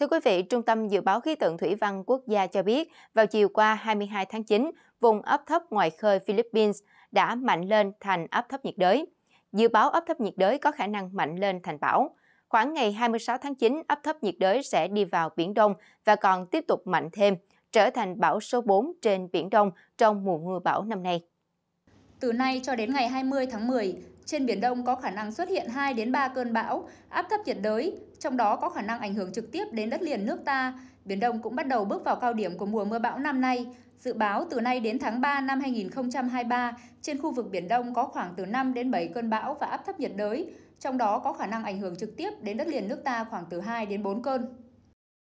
Thưa quý vị, Trung tâm Dự báo Khí tượng Thủy văn Quốc gia cho biết, vào chiều qua 22 tháng 9, vùng áp thấp ngoài khơi Philippines đã mạnh lên thành áp thấp nhiệt đới. Dự báo áp thấp nhiệt đới có khả năng mạnh lên thành bão. Khoảng ngày 26 tháng 9, áp thấp nhiệt đới sẽ đi vào Biển Đông và còn tiếp tục mạnh thêm, trở thành bão số 4 trên Biển Đông trong mùa mưa bão năm nay. Từ nay cho đến ngày 20 tháng 10, trên Biển Đông có khả năng xuất hiện 2 đến 3 cơn bão, áp thấp nhiệt đới, trong đó có khả năng ảnh hưởng trực tiếp đến đất liền nước ta. Biển Đông cũng bắt đầu bước vào cao điểm của mùa mưa bão năm nay. Dự báo từ nay đến tháng 3 năm 2023, trên khu vực Biển Đông có khoảng từ 5 đến 7 cơn bão và áp thấp nhiệt đới, trong đó có khả năng ảnh hưởng trực tiếp đến đất liền nước ta khoảng từ 2 đến 4 cơn.